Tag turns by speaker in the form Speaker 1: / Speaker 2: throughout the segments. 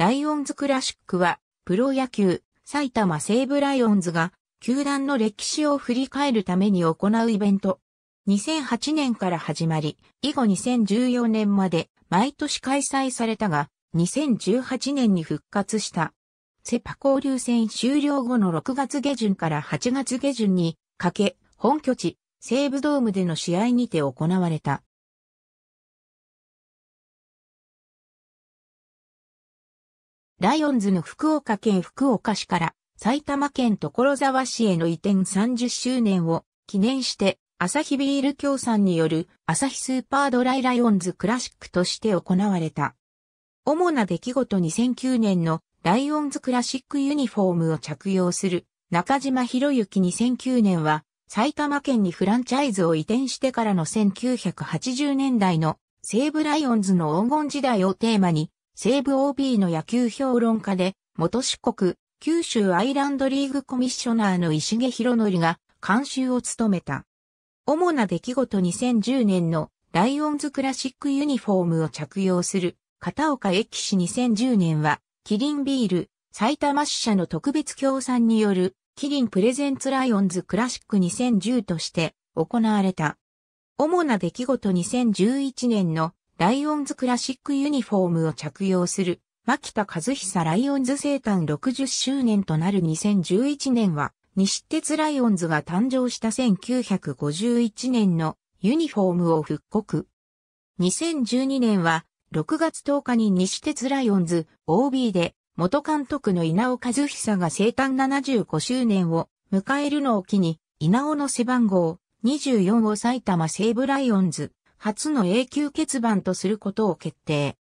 Speaker 1: ライオンズクラシックは、プロ野球、埼玉西武ライオンズが、球団の歴史を振り返るために行うイベント。2008年から始まり、以後2014年まで毎年開催されたが、2018年に復活した。セパ交流戦終了後の6月下旬から8月下旬にかけ、本拠地、西武ドームでの試合にて行われた。ライオンズの福岡県福岡市から埼玉県所沢市への移転30周年を記念して、アサヒビール協賛によるアサヒスーパードライライオンズクラシックとして行われた。主な出来事2009年のライオンズクラシックユニフォームを着用する中島博之2009年は埼玉県にフランチャイズを移転してからの1980年代の西武ライオンズの黄金時代をテーマに西部 OB の野球評論家で、元四国、九州アイランドリーグコミッショナーの石毛博則が監修を務めた。主な出来事2010年のライオンズクラシックユニフォームを着用する片岡駅氏2010年は、キリンビール、埼玉支社の特別協賛による、キリンプレゼンツライオンズクラシック2010として行われた。主な出来事2011年のライオンズクラシックユニフォームを着用する、牧田和久ライオンズ生誕60周年となる2011年は、西鉄ライオンズが誕生した1951年のユニフォームを復刻。2012年は、6月10日に西鉄ライオンズ OB で元監督の稲尾和久が生誕75周年を迎えるのを機に稲尾の背番号24を埼玉西武ライオンズ初の永久欠番とすることを決定。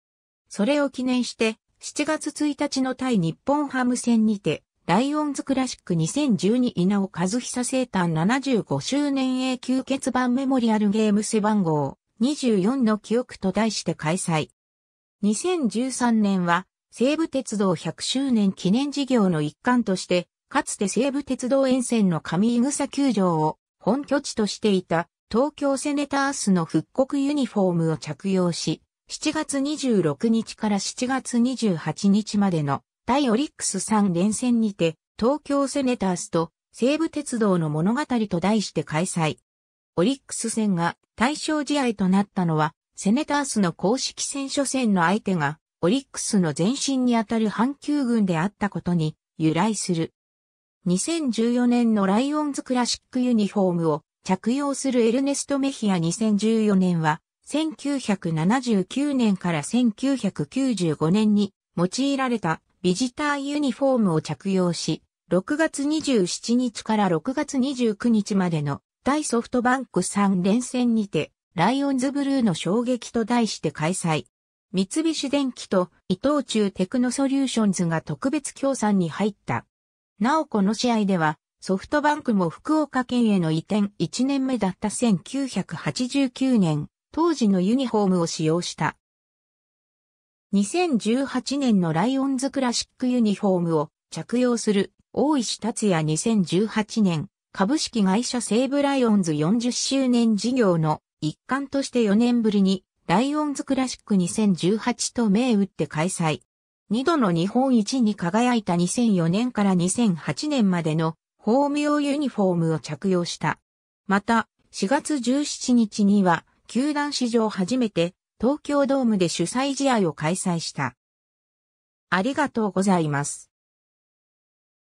Speaker 1: それを記念して、7月1日の対日本ハム戦にて、ライオンズクラシック2012稲尾和久生誕75周年永久欠番メモリアルゲーム背番号24の記憶と題して開催。2013年は西武鉄道100周年記念事業の一環として、かつて西武鉄道沿線の上井草球場を本拠地としていた東京セネタースの復刻ユニフォームを着用し、7月26日から7月28日までの対オリックス3連戦にて、東京セネタースと西武鉄道の物語と題して開催。オリックス戦が対象試合となったのは、セネタースの公式戦初戦の相手が、オリックスの前身にあたる阪急軍であったことに由来する。2014年のライオンズクラシックユニフォームを着用するエルネスト・メヒア2014年は、1979年から1995年に用いられたビジターユニフォームを着用し、6月27日から6月29日までの大ソフトバンク3連戦にて、ライオンズブルーの衝撃と題して開催。三菱電機と伊藤忠テクノソリューションズが特別協賛に入った。なおこの試合では、ソフトバンクも福岡県への移転1年目だった1989年、当時のユニフォームを使用した。2018年のライオンズクラシックユニフォームを着用する大石達也2018年株式会社西武ライオンズ40周年事業の一環として4年ぶりにライオンズクラシック2018と銘打って開催。2度の日本一に輝いた2004年から2008年までの巧妙ユニフォームを着用した。また、4月17日には、球団史上初めて、東京ドームで主催試合を開催した。ありがとうございます。